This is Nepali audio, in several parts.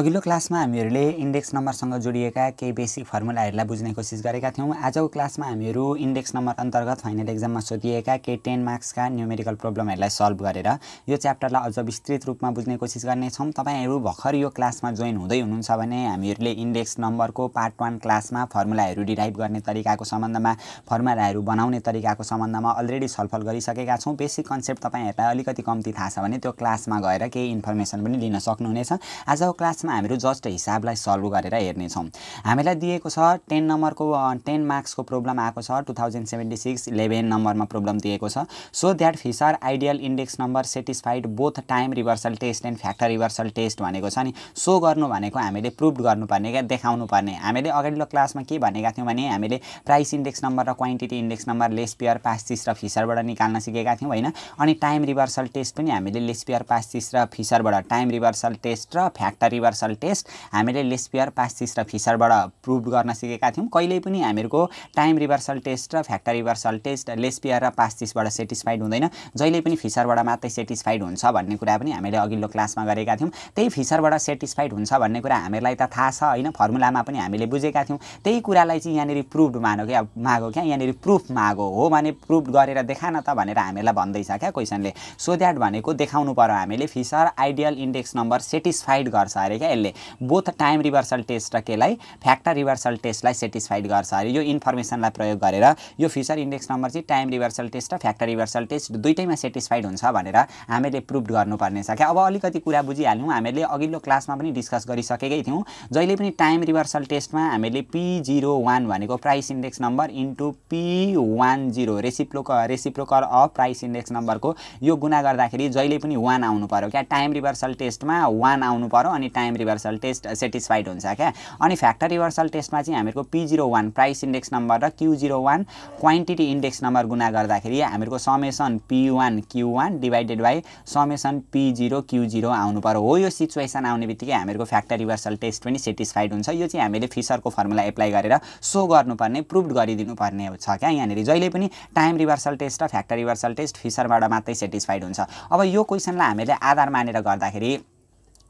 अघिल्लो क्लासमा हामीहरूले इन्डेक्स नम्बरसँग जोडिएका केही बेसिक फर्मुलाहरूलाई बुझ्ने कोसिस गरेका थियौँ आजको क्लासमा हामीहरू इन्डेक्स नम्बर अन्तर्गत फाइनल एक्जाममा सोधिएका केही टेन मार्क्सका न्युमेरिकल प्रब्लमहरूलाई सल्भ गरेर यो च्याप्टरलाई अझ विस्तृत रूपमा बुझ्ने कोसिस गर्नेछौँ तपाईँहरू भर्खर यो क्लासमा जोइन हुँदै हुनुहुन्छ भने हामीहरूले इन्डेक्स नम्बरको पार्ट वान क्लासमा फर्मुलाहरू डिराइभ गर्ने तरिकाको सम्बन्धमा फर्मुलाहरू बनाउने तरिकाको सम्बन्धमा अलरेडी छलफल गरिसकेका छौँ बेसिक कन्सेप्ट तपाईँहरूलाई अलिकति कम्ती थाहा छ भने त्यो क्लासमा गएर केही इन्फर्मेसन पनि लिन सक्नुहुनेछ आजको क्लास त्यसमा हामीहरू जस्ट हिसाबलाई सल्भ गरेर हेर्नेछौँ हामीलाई दिएको छ टेन नम्बरको टेन मार्क्सको प्रब्लम आएको छ two thousand seventy six eleven नम्बरमा प्रब्लम दिएको छ so that Fisher ideal index number satisfied both time reversal test and factor reversal test भनेको छ नि सो गर्नु भनेको हामीले प्रुभ गर्नुपर्ने क्या देखाउनु पर्ने हामीले अगाडिको क्लासमा के भनेका थियौँ भने हामीले प्राइस इन्डेक्स नम्बर र quantity index number Laspeyres Paasche र फिसरबाट निकाल्न सिकेका थियौँ होइन अनि टाइम रिभर्सल टेस्ट पनि हामीले लेसपियर तिस र फिसरबाट टाइम रिभर्सल टेस्ट र फ्याक्टर रिभर्सल युनिभर्सल टेस्ट हामीले लेस्पियर पास्टिस र फिसरबाट प्रुभ गर्न सिकेका थियौँ कहिले पनि हामीहरूको टाइम रिभर्सल टेस्ट र फ्याक्टर रिभर्सल टेस्ट लेस्पियर र पास्टिसबाट सेटिस्फाइड हुँदैन जहिले पनि फिसरबाट मात्रै सेटिस्फाइड हुन्छ भन्ने कुरा पनि हामीले अघिल्लो क्लासमा गरेका थियौँ त्यही फिसरबाट सेटिस्फाइड हुन्छ भन्ने कुरा हामीलाई त थाहा छ होइन फर्मुलामा पनि हामीले बुझेका थियौँ त्यही कुरालाई चाहिँ यहाँनिर प्रुभ मागो क्या मागो क्या यहाँनिर प्रुफ मागो हो भने प्रुभ गरेर देखा न त भनेर हामीलाई भन्दैछ क्या क्वेसनले सो द्याट भनेको देखाउनु पऱ्यो हामीले Fisher ideal index number satisfied गर्छ अरे क्या यसले बोथ टाइम रिभर्सल टेस्ट र केलाई फ्याक्टर रिभर्सल टेस्टलाई सेटिस्फाइड गर्छ अरे यो इन्फर्मेसनलाई प्रयोग गरेर यो फ्युचर इन्डेक्स नम्बर चाहिँ टाइम रिभर्सल टेस्ट र फ्याक्टर रिभर्सल टेस्ट दुइटैमा सेटिस्फाइड हुन्छ भनेर हामीले प्रुभ गर्नुपर्नेछ क्या अब अलिकति कुरा बुझिहाल्यौँ हामीले अघिल्लो क्लासमा पनि डिस्कस गरिसकेकै थियौँ जहिले पनि टाइम रिभर्सल टेस्टमा हामीले पी जिरो वान भनेको price index number into P one zero reciprocal reciprocal of price index नम्बरको यो गुणा गर्दाखेरि जहिले पनि वान आउनु पऱ्यो क्या टाइम रिभर्सल टेस्टमा वान आउनु पऱ्यो अनि time time reversal test satisfied हुन्छ क्या अनि फ्याक्टर रिभर्सल टेस्टमा चाहिँ हामीहरूको P zero one price index number र Q zero one quantity index number गुणा गर्दाखेरि हामीहरूको summation P one Q one divided by summation P zero Q zero आउनु पऱ्यो हो यो सिचुएसन आउने बित्तिकै हामीहरूको फ्याक्टर रिभर्सल टेस्ट पनि सेटिस्फाइड हुन्छ यो चाहिँ हामीले फिसरको फर्मुला एप्लाई गरेर सो गर्नुपर्ने प्रुभ गरिदिनुपर्ने छ क्या यहाँनिर जहिले पनि टाइम रिभर्सल टेस्ट र फ्याक्टर रिभर्सल टेस्ट फिसरबाट मात्रै सेटिस्फाइड हुन्छ अब यो क्वेसनलाई हामीले आधार मानेर गर्दाखेरि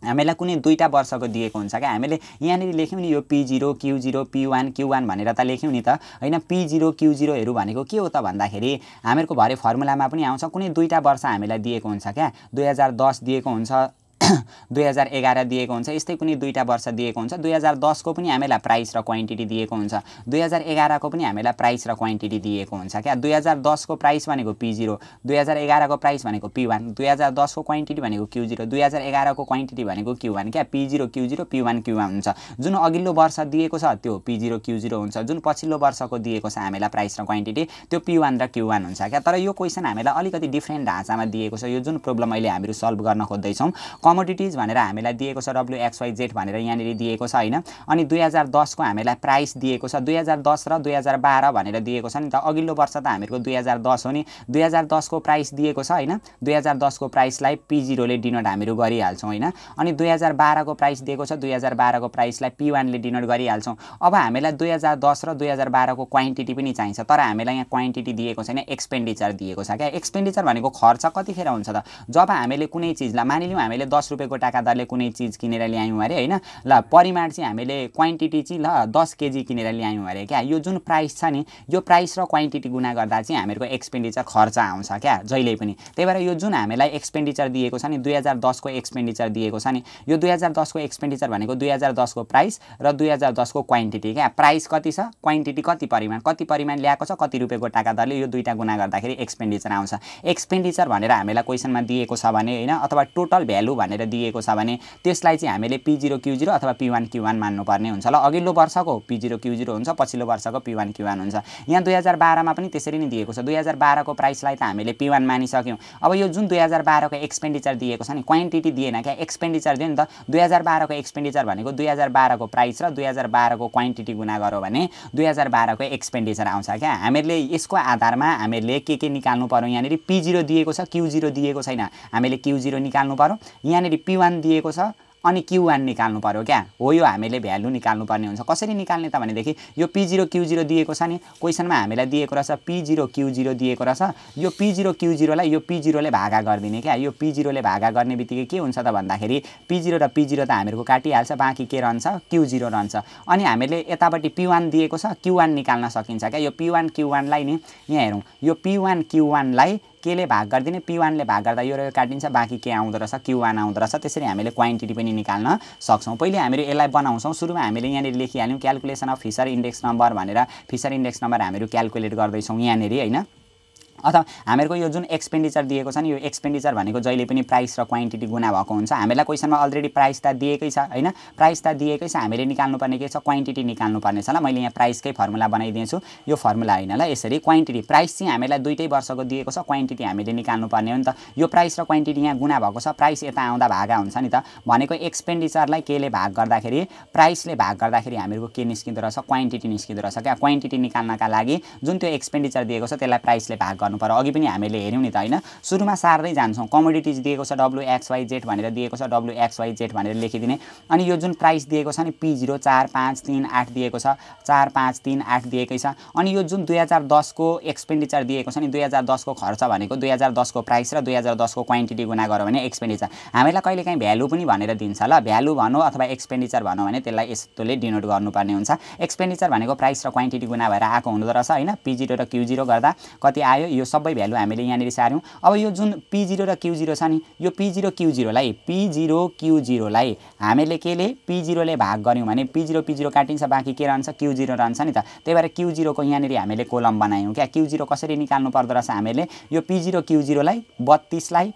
हामीलाई कुनै दुईवटा वर्षको दिएको हुन्छ क्या हामीले यहाँनिर लेख्यौँ नि यो P zero Q zero P one Q one भनेर त लेख्यौँ नि त होइन पी जिरो क्यु जिरोहरू भनेको के हो त भन्दाखेरि हामीहरूको भरे फर्मुलामा पनि आउँछ कुनै दुईवटा वर्ष हामीलाई दिएको हुन्छ क्या दुई हजार दस दिएको हुन्छ दुई हजार एघार दिएको हुन्छ यस्तै कुनै दुईवटा वर्ष दिएको हुन्छ दुई हजार दसको पनि हामीलाई प्राइस र क्वान्टिटी दिएको हुन्छ दुई हजार एघारको पनि हामीलाई प्राइस र क्वान्टिटी दिएको हुन्छ क्या दुई हजार दसको प्राइस भनेको पी जिरो दुई हजार एघारको प्राइस भनेको पी वान दुई हजार दसको क्वान्टिटी भनेको क्यु जिरो दुई हजार एघारको क्वान्टिटी भनेको क्यु वान क्या P zero Q zero P one Q one हुन्छ जुन अघिल्लो वर्ष दिएको छ त्यो पी जिरो क्यु जिरो हुन्छ जुन पछिल्लो वर्षको दिएको छ हामीलाई प्राइस र क्वान्टिटी त्यो पी वान र क्यु वान हुन्छ क्या तर यो क्वेसन हामीलाई अलिकति डिफ्रेन्ट ढाँचामा दिएको छ यो जुन प्रब्लम अहिले हामीहरू सल्भ गर्न खोज्दैछौँ कमोडिटिज भनेर हामीलाई दिएको छ डब्लु एक्सवाई जेड भनेर यहाँनिर दिएको छ होइन अनि दुई हजार दसको हामीलाई प्राइस दिएको छ दुई हजार दस र दुई हजार बाह्र भनेर दिएको छ नि त अघिल्लो वर्ष त हामीहरूको दुई हजार दस हो नि दुई हजार दसको प्राइस दिएको छ होइन दुई हजार दसको प्राइसलाई पी जिरोले डिनोट हामीहरू गरिहाल्छौँ होइन अनि दुई हजार बाह्रको प्राइस दिएको छ दुई हजार बाह्रको प्राइसलाई पी वानले डिनोट गरिहाल्छौँ अब हामीलाई दुई हजार दस र दुई हजार बाह्रको क्वान्टिटी पनि चाहिन्छ तर हामीलाई यहाँ क्वान्टिटी दिएको छैन एक्सपेन्डिचर दिएको छ क्या एक्सपेन्डिचर भनेको खर्च कतिखेर हुन्छ त जब हामीले कुनै चिजलाई मानिलिउँ हामीले दस दस रुपियाँको टाका दरले कुनै चिज किनेर ल्यायौँ अरे होइन ल परिमाण चाहिँ हामीले क्वान्टिटी चाहिँ ल दस केजी किनेर ल्यायौँ अरे क्या यो जुन प्राइस छ नि यो प्राइस र क्वान्टिटी गुणा गर्दा चाहिँ हामीहरूको एक्सपेन्डिचर खर्च आउँछ क्या जहिले पनि त्यही भएर यो जुन हामीलाई एक्सपेन्डिचर दिएको छ नि दुई हजार दसको एक्सपेन्डिचर दिएको छ नि यो दुई हजार दसको एक्सपेन्डिचर भनेको दुई हजार दसको प्राइस र दुई हजार दसको क्वान्टिटी क्या प्राइस कति छ क्वान्टिटी कति परिमाण कति परिमाण ल्याएको छ कति रुपियाँको टाका दरले यो दुईवटा गुना गर्दाखेरि एक्सपेन्डिचर आउँछ एक्सपेन्डिचर भनेर हामीलाई क्वेसनमा दिएको छ भने होइन अथवा टोटल भ्यालु भनेर भनेर दिएको छ भने त्यसलाई चाहिँ हामीले पी जिरो क्यु जिरो अथवा पी वान क्यु वान मान्नुपर्ने हुन्छ ल अघिल्लो वर्षको पी जिरो क्यु जिरो हुन्छ पछिल्लो वर्षको पी वान क्यु वान हुन्छ यहाँ दुई हजार बाह्रमा पनि त्यसरी नै दिएको छ दुई हजार बाह्रको प्राइसलाई त हामीले पी वान मानिसक्यौँ अब यो जुन दुई हजार बाह्रको एक्सपेन्डिचर दिएको छ नि क्वान्टिटी दिएन क्या एक्सपेन्डिचर दियो नि त दुई हजार बाह्रको एक्सपेन्डिचर भनेको दुई हजार बाह्रको प्राइस र दुई हजार बाह्रको क्वान्टिटी गुणा गऱ्यो भने दुई हजार बाह्रको एक्सपेन्डिचर आउँछ क्या हामीहरूले यसको आधारमा हामीहरूले के के निकाल्नु पऱ्यो यहाँनिर पी जिरो दिएको छ क्यु जिरो दिएको छैन हामीले क्यु जिरो निकाल्नु पऱ्यो यहाँ यहाँनिर पी वान दिएको छ अनि क्यु वान निकाल्नु पऱ्यो क्या हो यो हामीले भ्यालु निकाल्नु निकाल्नुपर्ने हुन्छ कसरी निकाल्ने त भनेदेखि यो पी जिरो क्यु जिरो दिएको छ नि क्वेसनमा हामीलाई दिएको रहेछ पी जिरो क्यु जिरो दिएको रहेछ यो पी जिरो क्यु जिरोलाई यो पी जिरोले भागा गरिदिने क्या यो पी जिरोले भागा गर्ने बित्तिकै के हुन्छ त भन्दाखेरि पी जिरो र पी जिरो त हामीहरूको काटिहाल्छ बाँकी के रहन्छ क्यु जिरो रहन्छ अनि हामीले यतापट्टि पी वान दिएको छ क्यु वान निकाल्न सकिन्छ क्या यो पी वान क्यु वानलाई नि यहाँ हेरौँ यो पी वान क्यु वानलाई केले भाग गरिदिने पी वानले भाग गर्दा यो र काटिन्छ बाँकी के आउँदो रहेछ क्यु वान आउँदो रहेछ त्यसरी हामीले क्वान्टिटी पनि निकाल्न सक्छौँ पहिले हामीले यसलाई बनाउँछौँ सुरुमा हामीले यहाँनिर लेखिहाल्यौँ calculation of Fisher index number भनेर फिसर इन्डेक्स नम्बर हामीहरू क्यालकुलेट गर्दैछौँ यहाँनिर होइन अथवा हामीहरूको यो जुन एक्सपेन्डिचर दिएको छ नि यो एक्सपेन्डिचर भनेको जहिले पनि प्राइस र क्वान्टिटी गुना भएको हुन्छ हामीलाई क्वेसनमा अलरेडी प्राइस त दिएकै छ होइन प्राइस त दिएकै छ हामीले निकाल्नुपर्ने के छ क्वान्टिटी निकाल्नुपर्ने छ ल मैले यहाँ प्राइसकै फर्मुला बनाइदिन्छु यो फर्मुला होइन ल यसरी क्वान्टिटी प्राइस चाहिँ हामीलाई दुइटै वर्षको दिएको छ क्वान्टिटी हामीले निकाल्नुपर्ने हो नि त यो प्राइस र क्वान्टिटी यहाँ गुणा भएको छ प्राइस यता आउँदा भागा हुन्छ नि त भनेको एक्सपेन्डिचरलाई केले भाग गर्दाखेरि प्राइसले भाग गर्दाखेरि हामीहरूको के निस्किँदो रहेछ क्वान्टिटी निस्किँदो रहेछ क्या क्वान्टिटी निकाल्नका लागि जुन त्यो एक्सपेन्डिचर दिएको छ त्यसलाई प्राइसले भाग गर्नु गर्नु पऱ्यो अघि पनि हामीले हेऱ्यौँ नि त होइन सुरुमा सार्दै जान्छौँ कमोडिटिज दिएको छ डब्लु एक्सवाई जेड भनेर दिएको छ डब्लु एक्सवाई जेड भनेर लेखिदिने अनि यो जुन प्राइस दिएको छ नि पी जिरो चार पाँच तिन आठ दिएको छ चार पाँच तिन आठ दिएकै छ अनि यो जुन दुई हजार दसको एक्सपेन्डिचर दिएको छ नि दुई हजार दसको खर्च भनेको दुई हजार दसको प्राइस र दुई हजार दसको क्वान्टिटी गुना गऱ्यो भने एक्सपेन्डिचर हामीलाई कहिलेकाहीँ भ्यालु पनि भनेर दिन्छ ल भ्यालु भनौँ अथवा एक्सपेन्डिचर भनौँ भने त्यसलाई यस्तोले डिनोट गर्नुपर्ने हुन्छ एक्सपेन्डिचर भनेको प्राइस र क्वान्टिटी गुणा भएर आएको हुँदो रहेछ होइन पी जिरो र क्यू जिरो गर्दा कति आयो यो सबै भ्यालु हामीले यहाँनिर सार्यौँ अब यो जुन पी जिरो र क्यु जिरो छ नि यो पी जिरो क्यु जिरोलाई पी जिरो क्यु जिरोलाई हामीले केले पी जिरोले भाग गऱ्यौँ भने पी जिरो पी जिरो काटिन्छ बाँकी के रहन्छ क्यु जिरो रहन्छ नि त त्यही भएर क्यु जिरोको यहाँनिर हामीले कोलम बनायौँ क्या क्यु जिरो कसरी निकाल्नु पर्दो रहेछ हामीले यो पी जिरो क्यु जिरोलाई बत्तिसलाई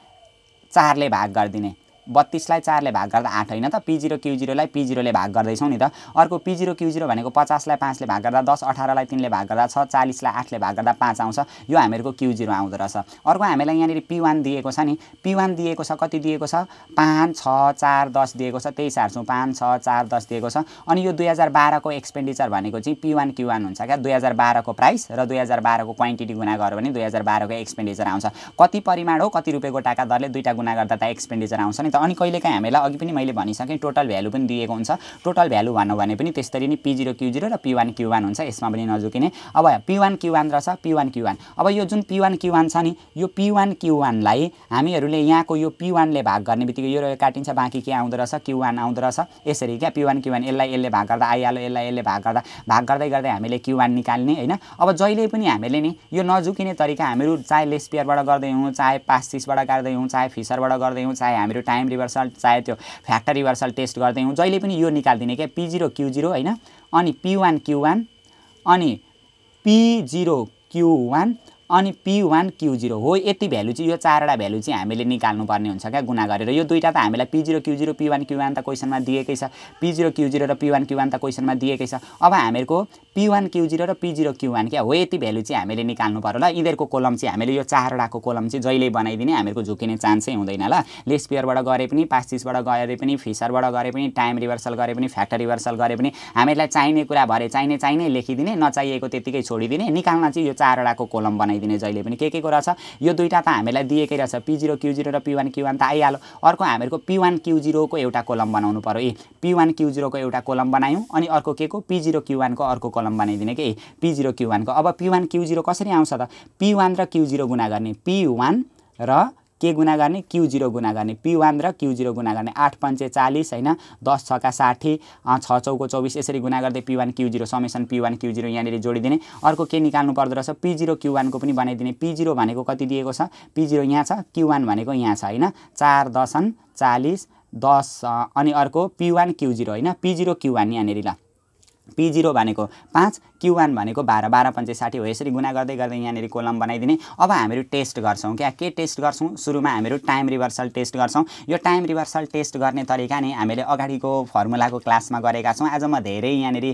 चारले भाग गरिदिने बत्तिसलाई चारले भाग गर्दा आठ होइन त पी जिरो क्यु जिरोलाई पी जिरोले भाग गर्दैछौँ नि त अर्को पी जिरो क्यु जिरो भनेको पचासलाई पाँचले भाग गर्दा दस अठारलाई तिनले भाग गर्दा छ चालिसलाई आठले भाग गर्दा पाँच आउँछ यो हामीहरूको क्यु जिरो आउँदो रहेछ अर्को हामीलाई यहाँनिर पी वान दिएको छ नि पी वान दिएको छ कति दिएको छ पाँच छ चार दस दिएको छ त्यही सार्छौँ पाँच छ चार दस दिएको छ अनि यो दुई हजार बाह्रको एक्सपेन्डिचर भनेको चाहिँ पी वान क्यु वान हुन्छ क्या दुई हजार बाह्रको प्राइस र दुई हजार बाह्रको क्वान्टिटी गुणा गऱ्यो भने दुई हजार बाह्रको एक्सपेन्डिचर आउँछ कति परिमाण हो कति रुपियाँको टाका दरले दुईवटा गुणा गर्दा त एक्सपेन्डिचर आउँछ नि अनि कहिलेकाहीँ हामीलाई अघि पनि मैले भनिसकेँ टोटल भ्यालु पनि दिएको हुन्छ टोटल भ्यालु भन्नु भने पनि त्यसरी नै पी जिरो क्यु जिरो र पी वान क्यु वान हुन्छ यसमा पनि नजुकिने अब पी वान क्यु वान रहेछ पी वान क्यु वान अब यो जुन पी वान क्यु वान छ नि यो पी वान क्यु वानलाई हामीहरूले यहाँको यो पी वानले भाग गर्ने बित्तिकै यो काटिन्छ बाँकी के आउँदो रहेछ क्यु वान आउँदो रहेछ यसरी क्या पी वान क्यु वान यसलाई यसले भाग गर्दा आइहाल्यो यसलाई यसले भाग गर्दा भाग गर्दै गर्दै हामीले क्यु वान निकाल्ने होइन अब जहिले पनि हामीले नि यो नजुकिने तरिका हामीहरू चाहे लेसपियरबाट गर्दै हौँ चाहे पास चिसबाट गर्दै हौँ चाहे फिसरबाट गर्दै हौँ चाहे हामीहरू टाइम टाइम रिभर्सल चाहे त्यो फ्याक्टर रिभर्सल टेस्ट गर्दै हौँ जहिले पनि यो निकालिदिने क्या पी जिरो क्यु जिरो होइन अनि पी वान क्यु वान अनि पी जिरो क्यु वान अनि पी वान क्यु जिरो हो यति भ्यालु चाहिँ यो चारवटा भ्यालु चाहिँ हामीले निकाल्नुपर्ने हुन्छ क्या गुणा गरेर यो दुईवटा त हामीलाई P zero Q zero P one Q one त क्वेसनमा दिएकै छ पी जिरो क्यु जिरो र पी वान क्यू वान त क्वेसनमा दिएकै छ अब हामीहरूको पी वान क्यु जिरो र पी जिरो क्यु वान क्या हो यति भ्यालु चाहिँ हामीले निकाल्नु पऱ्यो ल यिनीहरूको कोलम चाहिँ हामीले यो चारवटाको कोलम चाहिँ जहिले बनाइदिने हामीहरूको झुकिने चान्सै हुँदैन ल लेसपियरबाट गरे पनि पास्टिसबाट गरे पनि फिसरबाट गरे पनि टाइम रिभर्सल गरे पनि फ्याक्टर रिभर्सल गरे पनि हामीहरूलाई चाहिने कुरा भरे चाहिने चाहिने लेखिदिने नचाहिएको त्यतिकै छोडिदिने निकाल्न चाहिँ यो चारवटाको कोलम बनाइ बनाइदिने जहिले पनि के के को छ यो दुईवटा त हामीलाई दिएकै रहेछ पी जिरो क्यु जिरो र पी वान क्यु वान त आइहाल्यो अर्को हामीहरूको पी वान क्यु जिरोको एउटा कोलम बनाउनु पऱ्यो ए पी वान क्यु जिरोको एउटा कोलम बनायौँ अनि अर्को के को पी जिरो क्यु वानको अर्को कोलम बनाइदिने के पी जिरो क्यु वानको अब पी वान क्यु जिरो कसरी आउँछ त पी वान र क्यु जिरो गुणा गर्ने पी वान र के गुना गर्ने क्यु जिरो गुना गर्ने पी वान र क्यु जिरो गुना गर्ने आठ पन्चे चालिस होइन दस छका साठी छ चौको चौबिस यसरी गुना गर्दै P one Q zero summation P one Q zero यहाँनिर जोडिदिने अर्को के निकाल्नु पर्दो रहेछ पी जिरो क्यु वानको पनि बनाइदिने पी जिरो भनेको कति दिएको छ पी जिरो यहाँ छ क्यु वान भनेको यहाँ छ होइन चार दसन चालिस दस अनि अर्को पी वान क्यु जिरो होइन पी जिरो क्यु वान यहाँनिर ल पी जिरो भनेको पाँच क्यु वान भनेको बाह्र बाह्र पञ्चे साठी हो यसरी गुना गर्दै गर्दै यहाँनिर कोलम बनाइदिने अब हामीहरू टेस्ट गर्छौँ क्या के टेस्ट गर्छौँ सुरुमा हामीहरू टाइम रिभर्सल टेस्ट गर्छौँ यो टाइम रिभर्सल टेस्ट गर्ने तरिका नै हामीले अगाडिको फर्मुलाको क्लासमा गरेका छौँ आज म धेरै यहाँनिर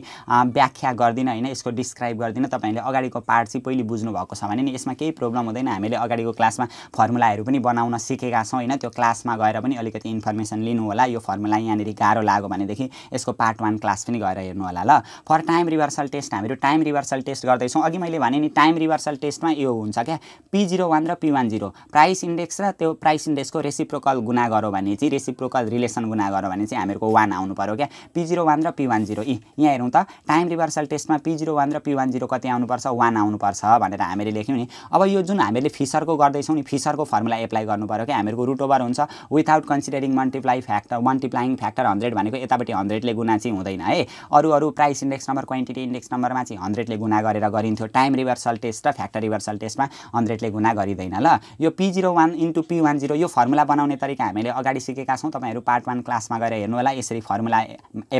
व्याख्या गर्दिनँ होइन यसको डिस्क्राइब गर्दिनँ तपाईँहरूले अगाडिको पार्ट चाहिँ पहिले बुझ्नु भएको छ भने नि यसमा केही प्रब्लम हुँदैन हामीले अगाडिको क्लासमा फर्मुलाहरू पनि बनाउन सिकेका छौँ होइन त्यो क्लासमा गएर पनि अलिकति इन्फर्मेसन लिनु होला यो फर्मुला यहाँनिर गाह्रो लाग्यो भनेदेखि यसको पार्ट वान क्लास पनि गएर हेर्नु होला ल फर टाइम रिभर्सल टेस्ट हामीहरू टाइम रिभर्सल टेस्ट गर्दैछौँ अघि मैले भने नि टाइम रिभर्सल टेस्टमा यो हुन्छ क्या पी जिरो वान र P one zero price index र त्यो प्राइस इन्डेक्सको रेसिप्रोकल गुना गरौँ भने चाहिँ रेसिप्रोकल रिलेसन गुना गरौँ भने चाहिँ हामीहरूको वान आउनु पऱ्यो क्या पी जिरो वान र पी वान जिरो यी यहाँ हेरौँ त टाइम रिभर्सल टेस्टमा पी जिरो वान र पी वान जिरो कति आउनुपर्छ वान आउनुपर्छ भनेर हामीले लेख्यौँ नि अब यो जुन हामीले फिसरको गर्दैछौँ नि फिसरको फर्मुला एप्लाई गर्नु पऱ्यो क्या हामीहरूको रुट ओभर हुन्छ without considering multiply factor multiplying factor hundred भनेको यतापट्टि हन्ड्रेडले गुना चाहिँ हुँदैन है अरू अरू price index number quantity index नम्बरमा टेस्टमा चाहिँ हन्ड्रेडले गुना गरेर गरिन्थ्यो टाइम रिभर्सल टेस्ट र फ्याक्टर रिभर्सल टेस्टमा हन्ड्रेडले गुना गरिँदैन ल यो P zero one into P one zero यो फर्मुला बनाउने तरिका हामीले अगाडि सिकेका छौँ तपाईँहरू पार्ट वान क्लासमा गएर हेर्नु होला यसरी फर्मुला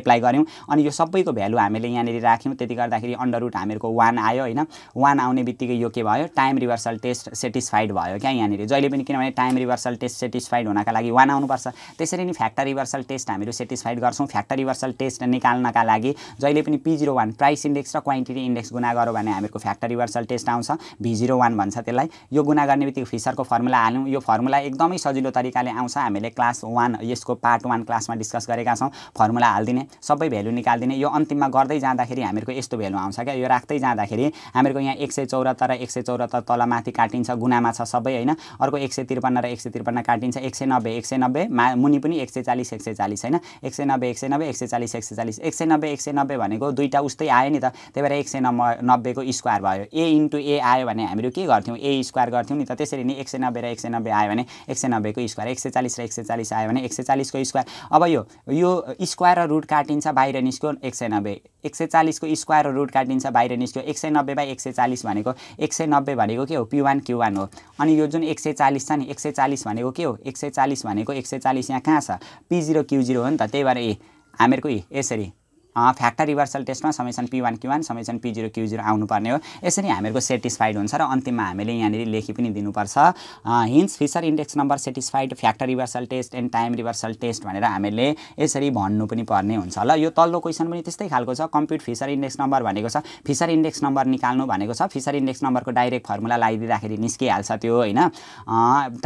एप्लाई गऱ्यौँ अनि यो सबैको भ्यालु हामीले यहाँनिर राख्यौँ त्यति गर्दाखेरि अन्डर रुट हामीहरूको वान आयो होइन वान आउने बित्तिकै यो के भयो टाइम रिभर्सल टेस्ट सेटिस्फाइड भयो क्या यहाँनिर जहिले पनि किनभने टाइम रिभर्सल टेस्ट सेटिस्फाइड हुनका लागि वान आउनुपर्छ त्यसरी नै फ्याक्टर रिभर्सल टेस्ट हामीहरू सेटिस्फाइड गर्छौँ फ्याक्टर रिभर्सल टेस्ट निकाल्नका लागि जहिले पनि P zero one price index र क्वान्टिटी इन्डेक्स गुना गर्यो भने हामीहरूको फ्याक्टर रिभर्सल टेस्ट आउँछ भी जिरो वान भन्छ त्यसलाई यो गुना गर्ने बित्तिकै फिसरको फर्मुला हाल्यौँ यो फर्मुला एकदमै सजिलो तरिकाले आउँछ हामीले क्लास वान यसको पार्ट वान क्लासमा डिस्कस गरेका छौँ फर्मुला हालिदिने सबै भेल्यु निकालिदिने यो अन्तिममा गर्दै जाँदाखेरि हामीहरूको यस्तो भेल्यु आउँछ क्या यो राख्दै जाँदाखेरि हामीहरूको यहाँ एक सय चौरात्तर एक सय चौरात्तर तलमाथि काटिन्छ गुनामा छ सबै होइन अर्को एक सय त्रिपन्न र एक सय त्रिपन्न काटिन्छ एक सय नब्बे एक सय नब्बे मा मुनि पनि एक सय चालिस एक सय चालिस होइन एक सय नब्बे एक सय नब्बे एक सय चालिस एक सय चालिस एक सय नब्बे एक सय नब्बे भनेको दुईवटा उस्तै आयो नि त त्यही भएर एक सय नम्बर नब्बेको स्क्वायर भयो ए इन्टु ए आयो भने हामीहरू के गर्थ्यौँ ए स्क्वायर गर्थ्यौँ नि त त्यसरी नै एक सय नब्बे र एक सय नब्बे आयो भने एक सय नब्बेको स्क्वायर एक सय चालिस र एक सय चालिस आयो भने एक सय चालिसको स्क्वायर अब यो यो स्क्वायर र रुट काटिन्छ बाहिर निस्क्यो एक सय नब्बे एक सय चालिसको स्क्वायर र रुट काटिन्छ बाहिर निस्क्यो एक सय नब्बे बाई एक सय चालिस भनेको एक सय नब्बे भनेको के हो पी वान क्यु वान हो अनि यो जुन एक सय चालिस छ नि एक सय चालिस भनेको के हो एक सय चालिस भनेको एक सय चालिस यहाँ कहाँ छ पी जिरो क्यु जिरो हो नि त त्यही भएर ए हामीहरूको यसरी फ्याक्टर रिभर्सल टेस्टमा summation P one Q one summation P zero Q zero आउनुपर्ने हो यसरी हामीहरूको सेटिस्फाइड हुन्छ र अन्तिममा हामीले यहाँनिर लेखि पनि दिनुपर्छ hence Fisher index number satisfied factor reversal test and time reversal test भनेर हामीले यसरी भन्नु पनि पर्ने हुन्छ ल यो तल्लो क्वेसन पनि त्यस्तै खालको छ कम्प्युट फिसर इन्डेक्स नम्बर भनेको छ फिसर इन्डेक्स नम्बर निकाल्नु भनेको छ फिसर इन्डेक्स नम्बरको डाइरेक्ट फर्मुला लगाइदिँदाखेरि निस्किहाल्छ त्यो होइन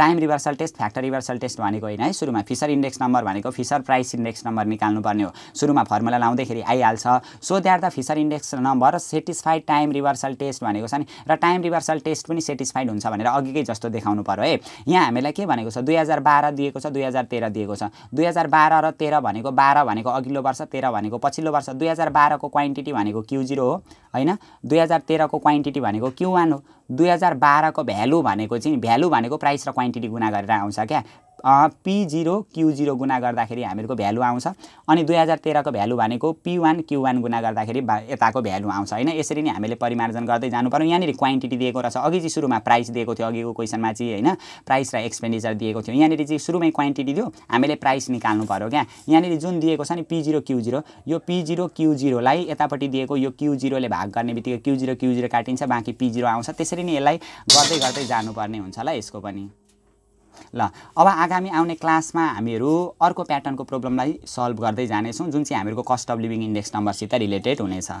time reversal test factor reversal test भनेको होइन है सुरुमा फिसर इन्डेक्स नम्बर भनेको फिसर प्राइस इन्डेक्स नम्बर निकाल्नु पर्ने हो सुरुमा फर्मुला लाउँदाखेरि फेरि आइहाल्छ so that the Fisher index number satisfied time reversal test भनेको छ नि र टाइम रिभर्सल टेस्ट पनि सेटिस्फाइड हुन्छ भनेर अघिकै जस्तो देखाउनु पऱ्यो है यहाँ हामीलाई के भनेको छ दुई हजार बाह्र दिएको छ दुई हजार तेह्र दिएको छ दुई हजार बाह्र र तेह्र भनेको बाह्र भनेको अघिल्लो वर्ष तेह्र भनेको पछिल्लो वर्ष दुई हजार बाह्रको क्वान्टिटी भनेको क्यु जिरो हो होइन दुई हजार तेह्रको क्वान्टिटी भनेको क्यु वान हो दुई हजार बाह्रको भ्यालु भनेको चाहिँ भ्यालु भनेको प्राइस र क्वान्टिटी गुना गरेर आउँछ क्या पी जिरो क्यु जिरो गुना गर्दाखेरि हामीहरूको भ्यालु आउँछ अनि दुई हजार तेह्रको भ्यालु भनेको पी वान क्यु वान गुणा गर्दाखेरि यताको भ्यालु आउँछ होइन यसरी नै हामीले परिमार्जन गर्दै जानु पऱ्यो यहाँनिर क्वान्टिटी दिएको रहेछ अघि चाहिँ सुरुमा प्राइस दिएको थियो अघिको क्वेसनमा चाहिँ होइन प्राइस र एक्सपेन्डिचर दिएको थियो यहाँनिर चाहिँ सुरुमै क्वान्टिटी दियो हामीले प्राइस निकाल्नु पऱ्यो क्या यहाँनिर जुन दिएको छ नि पी जिरो क्यु जिरो यो पी जिरो क्यु जिरोलाई यतापट्टि दिएको यो क्यु जिरोले भाग गर्ने बित्तिकै क्यु जिरो क्यु जिरो काटिन्छ बाँकी पी जिरो आउँछ त्यसरी नै यसलाई गर्दै गर्दै जानुपर्ने हुन्छ होला यसको पनि ल अब आगामी आउने क्लासमा हामीहरू अर्को प्याटर्नको प्रब्लमलाई सल्भ गर्दै जानेछौँ जुन चाहिँ हामीहरूको कस्ट अफ लिभिङ इन्डेक्स नम्बरसित रिलेटेड हुनेछ